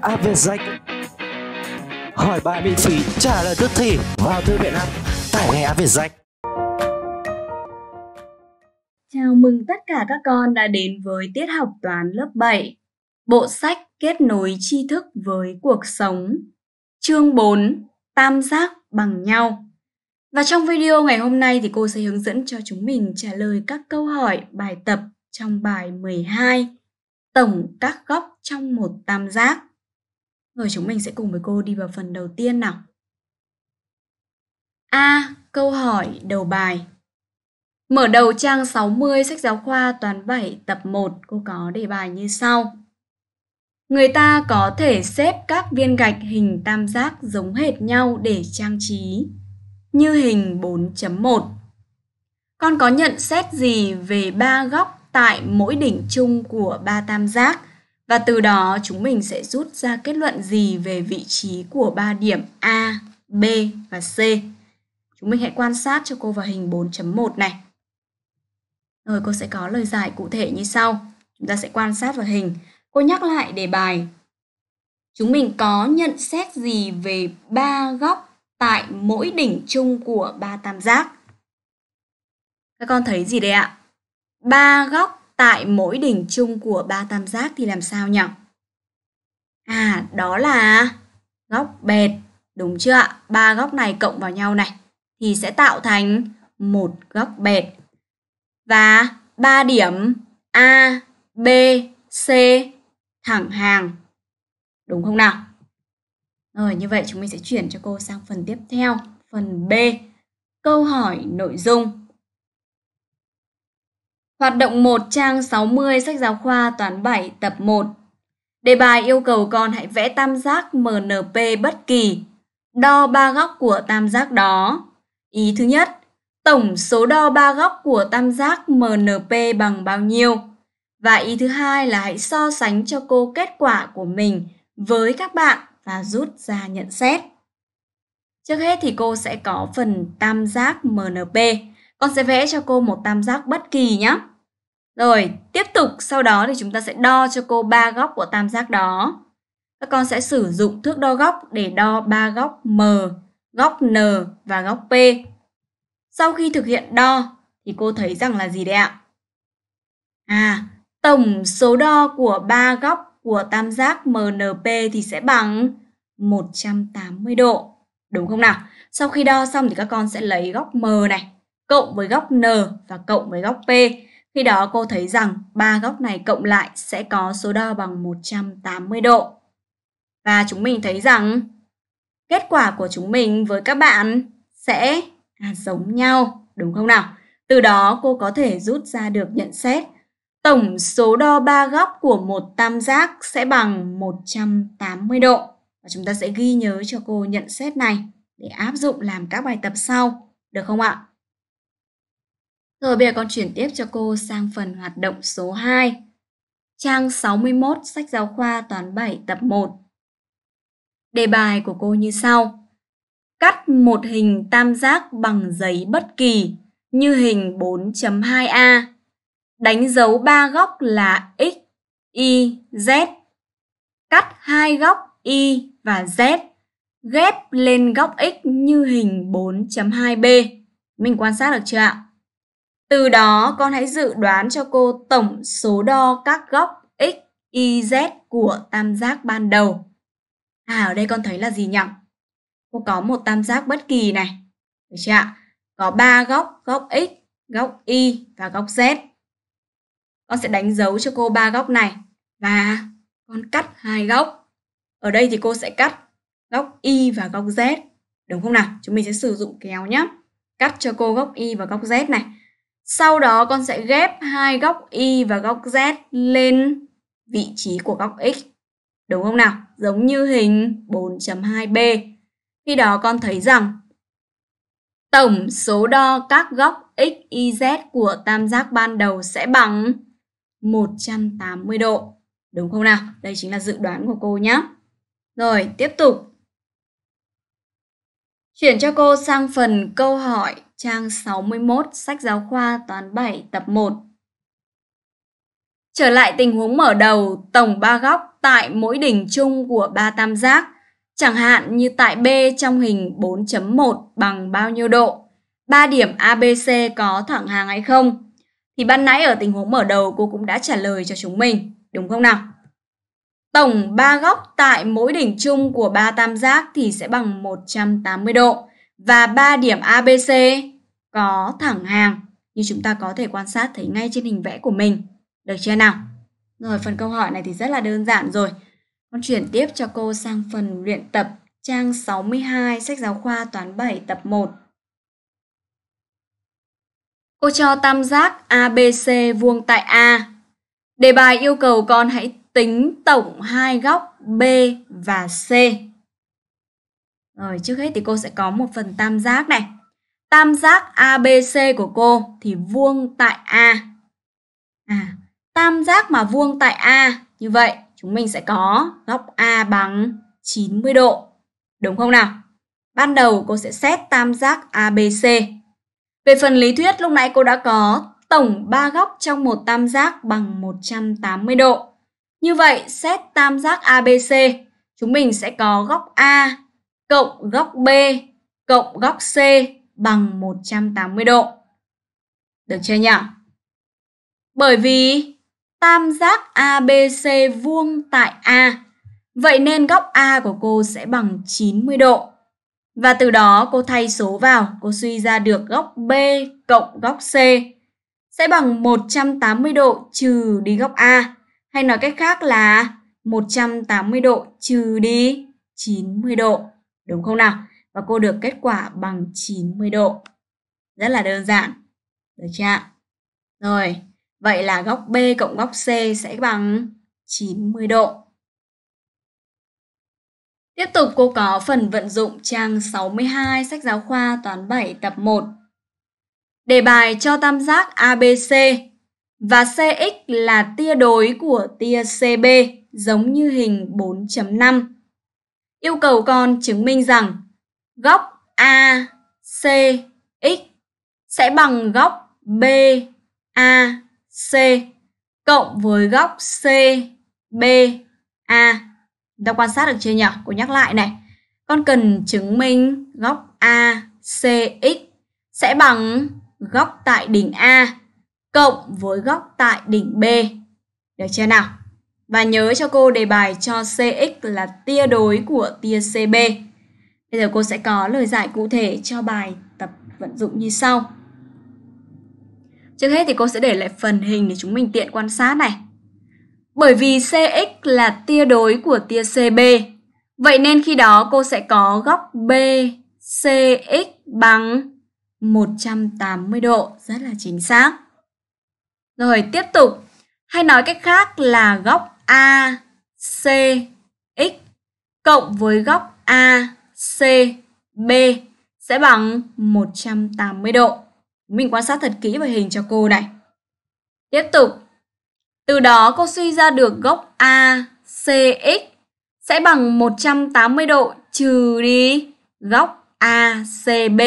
Áp về danh hỏi bài miễn phí trả lời tức thì vào thư viện app tải ngay Áp về danh Chào mừng tất cả các con đã đến với tiết học toán lớp 7, bộ sách kết nối tri thức với cuộc sống, chương 4, tam giác bằng nhau. Và trong video ngày hôm nay thì cô sẽ hướng dẫn cho chúng mình trả lời các câu hỏi bài tập trong bài 12 tổng các góc trong một tam giác. Rồi chúng mình sẽ cùng với cô đi vào phần đầu tiên nào. A. À, câu hỏi đầu bài. Mở đầu trang 60 sách giáo khoa toán 7 tập 1 cô có đề bài như sau. Người ta có thể xếp các viên gạch hình tam giác giống hệt nhau để trang trí, như hình 4.1. Con có nhận xét gì về ba góc tại mỗi đỉnh chung của ba tam giác và từ đó chúng mình sẽ rút ra kết luận gì về vị trí của ba điểm A, B và C. Chúng mình hãy quan sát cho cô vào hình 4.1 này. Rồi cô sẽ có lời giải cụ thể như sau. Chúng ta sẽ quan sát vào hình. Cô nhắc lại đề bài. Chúng mình có nhận xét gì về ba góc tại mỗi đỉnh chung của ba tam giác? Các con thấy gì đây ạ? ba góc tại mỗi đỉnh chung của ba tam giác thì làm sao nhỉ? À, đó là góc bẹt, đúng chưa ạ? Ba góc này cộng vào nhau này thì sẽ tạo thành một góc bẹt. Và ba điểm A, B, C thẳng hàng. Đúng không nào? Rồi như vậy chúng mình sẽ chuyển cho cô sang phần tiếp theo, phần B. Câu hỏi nội dung Hoạt động 1 trang 60 sách giáo khoa toán 7 tập 1. Đề bài yêu cầu con hãy vẽ tam giác MNP bất kỳ, đo ba góc của tam giác đó. Ý thứ nhất, tổng số đo ba góc của tam giác MNP bằng bao nhiêu? Và ý thứ hai là hãy so sánh cho cô kết quả của mình với các bạn và rút ra nhận xét. Trước hết thì cô sẽ có phần tam giác MNP. Con sẽ vẽ cho cô một tam giác bất kỳ nhé. Rồi, tiếp tục sau đó thì chúng ta sẽ đo cho cô ba góc của tam giác đó. Các con sẽ sử dụng thước đo góc để đo ba góc M, góc N và góc P. Sau khi thực hiện đo thì cô thấy rằng là gì đấy ạ? À, tổng số đo của ba góc của tam giác MNP thì sẽ bằng 180 độ. Đúng không nào? Sau khi đo xong thì các con sẽ lấy góc M này cộng với góc n và cộng với góc p. Khi đó cô thấy rằng ba góc này cộng lại sẽ có số đo bằng 180 độ. Và chúng mình thấy rằng kết quả của chúng mình với các bạn sẽ à, giống nhau, đúng không nào? Từ đó cô có thể rút ra được nhận xét tổng số đo ba góc của một tam giác sẽ bằng 180 độ. Và chúng ta sẽ ghi nhớ cho cô nhận xét này để áp dụng làm các bài tập sau, được không ạ? Rồi bây giờ con chuyển tiếp cho cô sang phần hoạt động số 2. Trang 61 sách giáo khoa toán 7 tập 1. Đề bài của cô như sau. Cắt một hình tam giác bằng giấy bất kỳ như hình 4.2a. Đánh dấu ba góc là x, y, z. Cắt hai góc y và z ghép lên góc x như hình 4.2b. Mình quan sát được chưa ạ? Từ đó con hãy dự đoán cho cô tổng số đo các góc x, y, z của tam giác ban đầu. À ở đây con thấy là gì nhỉ? Cô có một tam giác bất kỳ này. Được chưa ạ? Có 3 góc, góc x, góc y và góc z. Con sẽ đánh dấu cho cô ba góc này và con cắt hai góc. Ở đây thì cô sẽ cắt góc y và góc z. Đúng không nào? Chúng mình sẽ sử dụng kéo nhé. Cắt cho cô góc y và góc z này sau đó con sẽ ghép hai góc Y và góc Z lên vị trí của góc X. Đúng không nào? Giống như hình 4.2b. Khi đó con thấy rằng tổng số đo các góc x, y, z của tam giác ban đầu sẽ bằng 180 độ. Đúng không nào? Đây chính là dự đoán của cô nhé. Rồi, tiếp tục Chuyển cho cô sang phần câu hỏi trang 61 sách giáo khoa toán 7 tập 1. Trở lại tình huống mở đầu, tổng ba góc tại mỗi đỉnh chung của ba tam giác, chẳng hạn như tại B trong hình 4.1 bằng bao nhiêu độ, ba điểm ABC có thẳng hàng hay không? Thì ban nãy ở tình huống mở đầu cô cũng đã trả lời cho chúng mình, đúng không nào? Tổng 3 góc tại mỗi đỉnh chung của 3 tam giác thì sẽ bằng 180 độ và 3 điểm ABC có thẳng hàng như chúng ta có thể quan sát thấy ngay trên hình vẽ của mình. Được chưa nào? Rồi phần câu hỏi này thì rất là đơn giản rồi. Con chuyển tiếp cho cô sang phần luyện tập trang 62 sách giáo khoa toán 7 tập 1. Cô cho tam giác ABC vuông tại A. Đề bài yêu cầu con hãy tính tổng hai góc B và C. Rồi trước hết thì cô sẽ có một phần tam giác này. Tam giác ABC của cô thì vuông tại A. À, tam giác mà vuông tại A như vậy chúng mình sẽ có góc A bằng 90 độ. Đúng không nào? Ban đầu cô sẽ xét tam giác ABC. Về phần lý thuyết lúc nãy cô đã có tổng ba góc trong một tam giác bằng 180 độ. Như vậy, xét tam giác ABC, chúng mình sẽ có góc A cộng góc B cộng góc C bằng 180 độ. Được chưa nhỉ? Bởi vì tam giác ABC vuông tại A, vậy nên góc A của cô sẽ bằng 90 độ. Và từ đó cô thay số vào, cô suy ra được góc B cộng góc C sẽ bằng 180 độ trừ đi góc A hay nói cách khác là 180 độ trừ đi 90 độ. Đúng không nào? Và cô được kết quả bằng 90 độ. Rất là đơn giản. Được chưa? Rồi, vậy là góc B cộng góc C sẽ bằng 90 độ. Tiếp tục cô có phần vận dụng trang 62 sách giáo khoa toán 7 tập 1. Đề bài cho tam giác ABC và CX là tia đối của tia CB giống như hình 4.5. Yêu cầu con chứng minh rằng góc ACX sẽ bằng góc BAC cộng với góc CBA. đã quan sát được chưa nhỉ? Cô nhắc lại này. Con cần chứng minh góc ACX sẽ bằng góc tại đỉnh A cộng với góc tại đỉnh B. Được chưa nào? Và nhớ cho cô đề bài cho CX là tia đối của tia CB. Bây giờ cô sẽ có lời giải cụ thể cho bài tập vận dụng như sau. Trước hết thì cô sẽ để lại phần hình để chúng mình tiện quan sát này. Bởi vì CX là tia đối của tia CB, vậy nên khi đó cô sẽ có góc BCX bằng 180 độ, rất là chính xác. Rồi tiếp tục, hay nói cách khác là góc ACX cộng với góc ACB sẽ bằng 180 độ. Mình quan sát thật kỹ vào hình cho cô này. Tiếp tục, từ đó cô suy ra được góc ACX sẽ bằng 180 độ trừ đi góc ACB.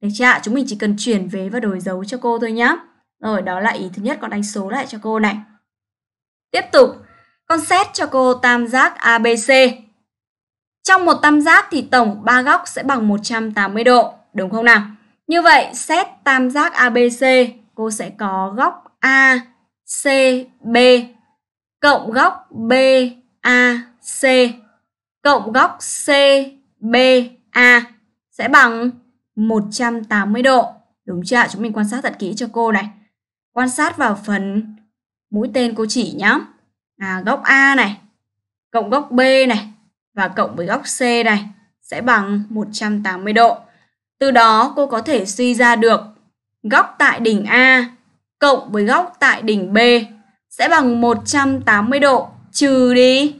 Được chưa ạ? Chúng mình chỉ cần chuyển vế và đổi dấu cho cô thôi nhé. Rồi, đó là ý thứ nhất con đánh số lại cho cô này. Tiếp tục, con xét cho cô tam giác ABC. Trong một tam giác thì tổng 3 góc sẽ bằng 180 độ, đúng không nào? Như vậy, xét tam giác ABC, cô sẽ có góc A, C, B cộng góc B, A, C cộng góc C, B, A sẽ bằng 180 độ. Đúng chưa ạ? Chúng mình quan sát thật kỹ cho cô này quan sát vào phần mũi tên cô chỉ nhé. À, góc A này, cộng góc B này và cộng với góc C này sẽ bằng 180 độ. Từ đó cô có thể suy ra được góc tại đỉnh A cộng với góc tại đỉnh B sẽ bằng 180 độ trừ đi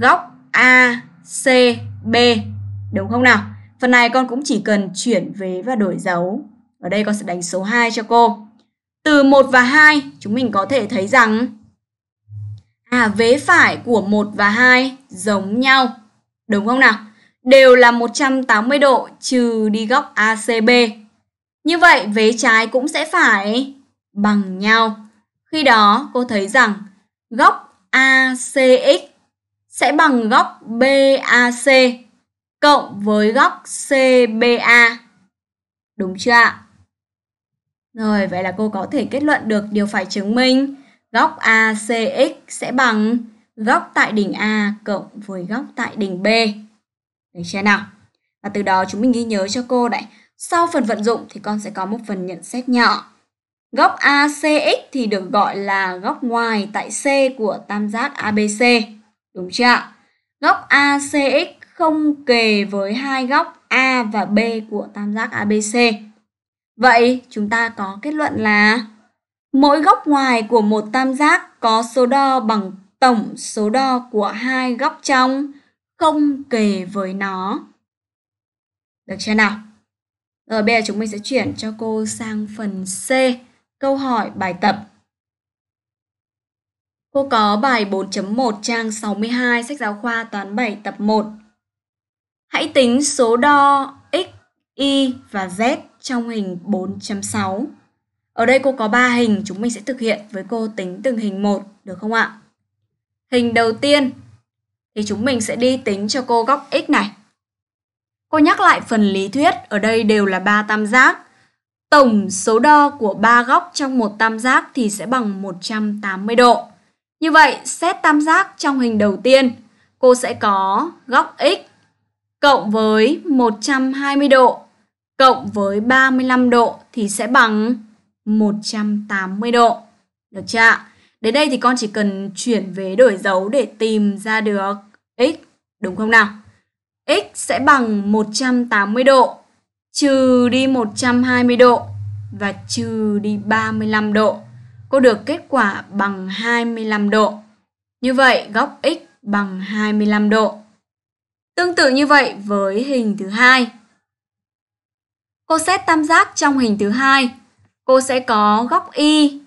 góc A, C, B. Đúng không nào? Phần này con cũng chỉ cần chuyển vế và đổi dấu. Ở đây con sẽ đánh số 2 cho cô. Từ 1 và 2, chúng mình có thể thấy rằng à vế phải của 1 và 2 giống nhau, đúng không nào? Đều là 180 độ trừ đi góc ACB. Như vậy vế trái cũng sẽ phải bằng nhau. Khi đó cô thấy rằng góc ACX sẽ bằng góc BAC cộng với góc CBA. Đúng chưa ạ? Rồi, vậy là cô có thể kết luận được điều phải chứng minh góc ACX sẽ bằng góc tại đỉnh A cộng với góc tại đỉnh B. Được chưa nào? Và từ đó chúng mình ghi nhớ cho cô đấy. Sau phần vận dụng thì con sẽ có một phần nhận xét nhỏ. Góc ACX thì được gọi là góc ngoài tại C của tam giác ABC. Đúng chưa ạ? Góc ACX không kề với hai góc A và B của tam giác ABC. Vậy chúng ta có kết luận là mỗi góc ngoài của một tam giác có số đo bằng tổng số đo của hai góc trong không kể với nó. Được chưa nào? Rồi bây giờ chúng mình sẽ chuyển cho cô sang phần C, câu hỏi bài tập. Cô có bài 4.1 trang 62 sách giáo khoa toán 7 tập 1. Hãy tính số đo x, y và z trong hình 4.6. Ở đây cô có 3 hình, chúng mình sẽ thực hiện với cô tính từng hình một, được không ạ? Hình đầu tiên thì chúng mình sẽ đi tính cho cô góc x này. Cô nhắc lại phần lý thuyết, ở đây đều là ba tam giác. Tổng số đo của ba góc trong một tam giác thì sẽ bằng 180 độ. Như vậy, xét tam giác trong hình đầu tiên, cô sẽ có góc x cộng với 120 độ cộng với 35 độ thì sẽ bằng 180 độ. Được chưa ạ? Đến đây thì con chỉ cần chuyển vế đổi dấu để tìm ra được x, đúng không nào? x sẽ bằng 180 độ trừ đi 120 độ và trừ đi 35 độ. Cô được kết quả bằng 25 độ. Như vậy góc x bằng 25 độ. Tương tự như vậy với hình thứ hai Cô xét tam giác trong hình thứ hai. Cô sẽ có góc y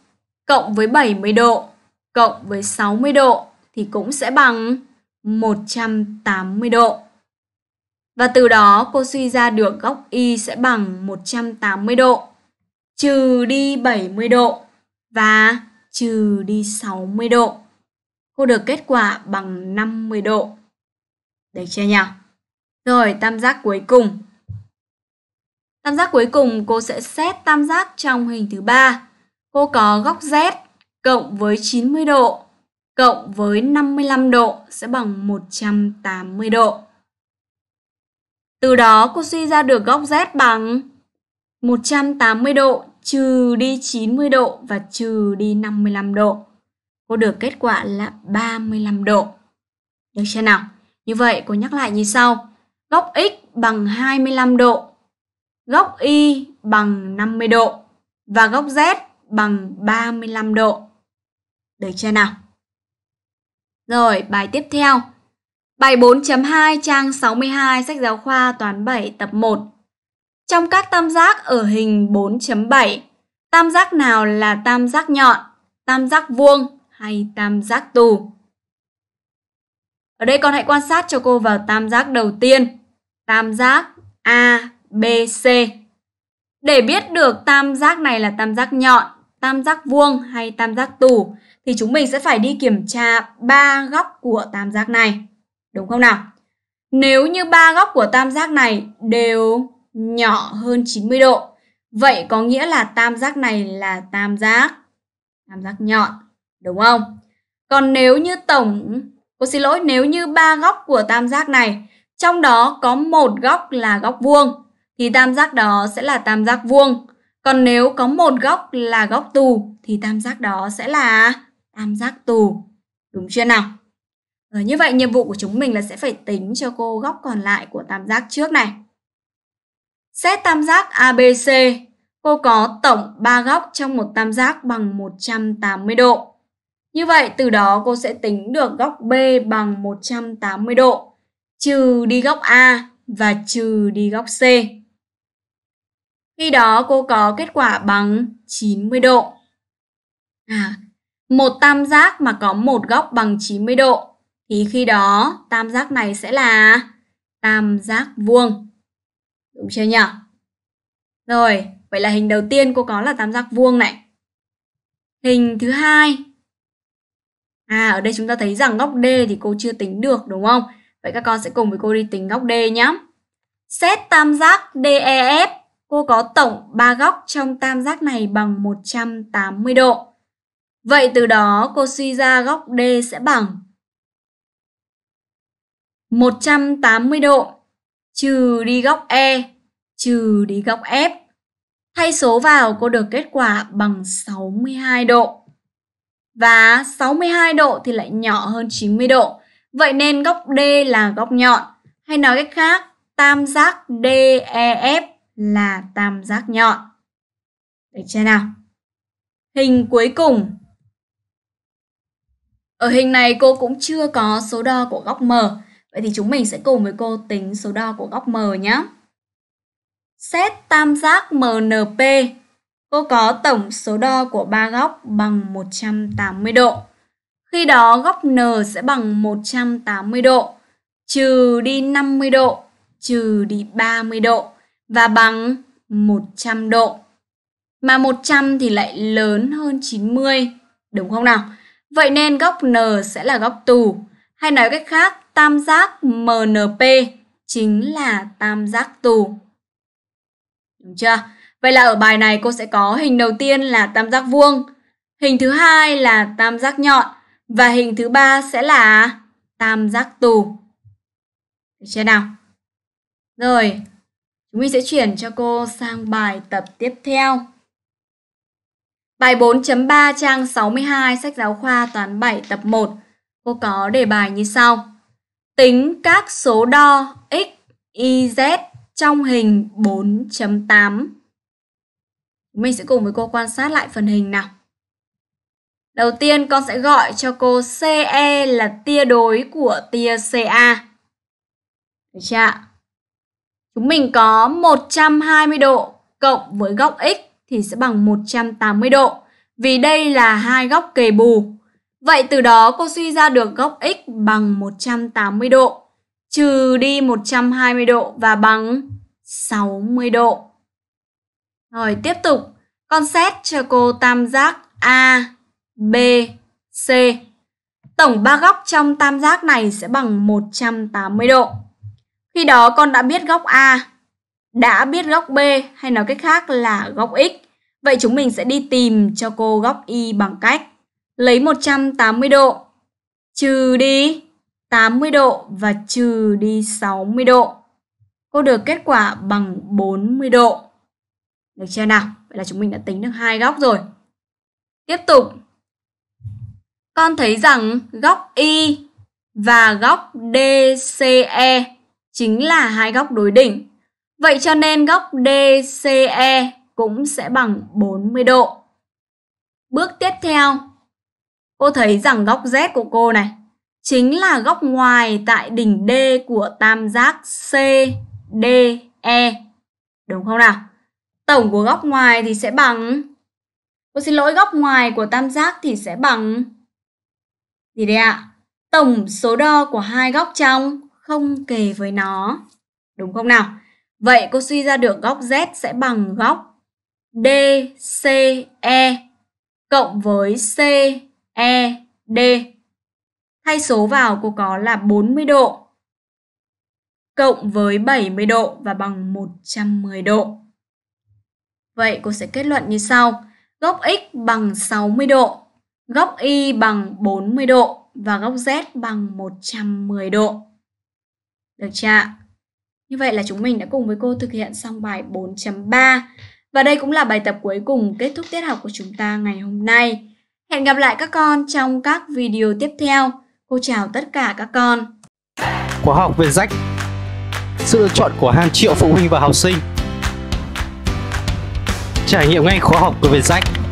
cộng với 70 độ cộng với 60 độ thì cũng sẽ bằng 180 độ. Và từ đó cô suy ra được góc y sẽ bằng 180 độ trừ đi 70 độ và trừ đi 60 độ. Cô được kết quả bằng 50 độ. Được chưa nhỉ? Rồi, tam giác cuối cùng Tam giác cuối cùng cô sẽ xét tam giác trong hình thứ ba. Cô có góc Z cộng với 90 độ cộng với 55 độ sẽ bằng 180 độ. Từ đó cô suy ra được góc Z bằng 180 độ trừ đi 90 độ và trừ đi 55 độ. Cô được kết quả là 35 độ. Được chưa nào? Như vậy cô nhắc lại như sau. Góc x bằng 25 độ góc Y bằng 50 độ và góc Z bằng 35 độ. Được chưa nào? Rồi, bài tiếp theo. Bài 4.2 trang 62 sách giáo khoa toán 7 tập 1. Trong các tam giác ở hình 4.7, tam giác nào là tam giác nhọn, tam giác vuông hay tam giác tù? Ở đây con hãy quan sát cho cô vào tam giác đầu tiên, tam giác A BC. Để biết được tam giác này là tam giác nhọn, tam giác vuông hay tam giác tù thì chúng mình sẽ phải đi kiểm tra ba góc của tam giác này. Đúng không nào? Nếu như ba góc của tam giác này đều nhỏ hơn 90 độ, vậy có nghĩa là tam giác này là tam giác tam giác nhọn, đúng không? Còn nếu như tổng Cô xin lỗi, nếu như ba góc của tam giác này, trong đó có một góc là góc vuông thì tam giác đó sẽ là tam giác vuông. Còn nếu có một góc là góc tù thì tam giác đó sẽ là tam giác tù. Đúng chưa nào? Rồi ờ, như vậy nhiệm vụ của chúng mình là sẽ phải tính cho cô góc còn lại của tam giác trước này. Xét tam giác ABC, cô có tổng 3 góc trong một tam giác bằng 180 độ. Như vậy từ đó cô sẽ tính được góc B bằng 180 độ, trừ đi góc A và trừ đi góc C. Khi đó cô có kết quả bằng 90 độ. À, một tam giác mà có một góc bằng 90 độ thì khi đó tam giác này sẽ là tam giác vuông. Đúng chưa nhỉ? Rồi, vậy là hình đầu tiên cô có là tam giác vuông này. Hình thứ hai. À, ở đây chúng ta thấy rằng góc D thì cô chưa tính được đúng không? Vậy các con sẽ cùng với cô đi tính góc D nhé. Xét tam giác DEF cô có tổng 3 góc trong tam giác này bằng 180 độ. Vậy từ đó cô suy ra góc D sẽ bằng 180 độ trừ đi góc E trừ đi góc F. Thay số vào cô được kết quả bằng 62 độ. Và 62 độ thì lại nhỏ hơn 90 độ. Vậy nên góc D là góc nhọn. Hay nói cách khác, tam giác DEF là tam giác nhọn. Được chưa nào? Hình cuối cùng. Ở hình này cô cũng chưa có số đo của góc M. Vậy thì chúng mình sẽ cùng với cô tính số đo của góc M nhé. Xét tam giác MNP, cô có tổng số đo của ba góc bằng 180 độ. Khi đó góc N sẽ bằng 180 độ, trừ đi 50 độ, trừ đi 30 độ và bằng 100 độ. Mà 100 thì lại lớn hơn 90, đúng không nào? Vậy nên góc N sẽ là góc tù. Hay nói cách khác, tam giác MNP chính là tam giác tù. Đúng chưa? Vậy là ở bài này cô sẽ có hình đầu tiên là tam giác vuông, hình thứ hai là tam giác nhọn và hình thứ ba sẽ là tam giác tù. Được chưa nào? Rồi, Nguy sẽ chuyển cho cô sang bài tập tiếp theo. Bài 4.3 trang 62 sách giáo khoa toán 7 tập 1. Cô có đề bài như sau. Tính các số đo x, y, z trong hình 4.8. Mình sẽ cùng với cô quan sát lại phần hình nào. Đầu tiên con sẽ gọi cho cô CE là tia đối của tia CA. Được chưa ạ? Chúng mình có 120 độ cộng với góc x thì sẽ bằng 180 độ vì đây là hai góc kề bù. Vậy từ đó cô suy ra được góc x bằng 180 độ trừ đi 120 độ và bằng 60 độ. Rồi tiếp tục, con xét cho cô tam giác A, B, C. Tổng ba góc trong tam giác này sẽ bằng 180 độ. Khi đó con đã biết góc A, đã biết góc B hay nói cách khác là góc X. Vậy chúng mình sẽ đi tìm cho cô góc Y bằng cách lấy 180 độ, trừ đi 80 độ và trừ đi 60 độ. Cô được kết quả bằng 40 độ. Được chưa nào? Vậy là chúng mình đã tính được hai góc rồi. Tiếp tục. Con thấy rằng góc Y và góc DCE chính là hai góc đối đỉnh. Vậy cho nên góc DCE cũng sẽ bằng 40 độ. Bước tiếp theo, cô thấy rằng góc Z của cô này chính là góc ngoài tại đỉnh D của tam giác CDE. Đúng không nào? Tổng của góc ngoài thì sẽ bằng Cô xin lỗi góc ngoài của tam giác thì sẽ bằng gì đây ạ? Tổng số đo của hai góc trong không kề với nó. Đúng không nào? Vậy cô suy ra được góc Z sẽ bằng góc DCE cộng với CED. Thay số vào cô có là 40 độ cộng với 70 độ và bằng 110 độ. Vậy cô sẽ kết luận như sau. Góc x bằng 60 độ, góc y bằng 40 độ và góc z bằng 110 độ. Được chưa ạ? Như vậy là chúng mình đã cùng với cô thực hiện xong bài 4.3. Và đây cũng là bài tập cuối cùng kết thúc tiết học của chúng ta ngày hôm nay. Hẹn gặp lại các con trong các video tiếp theo. Cô chào tất cả các con. Khóa học về rách Sự lựa chọn của hàng triệu phụ huynh và học sinh Trải nghiệm ngay khóa học của Việt Rách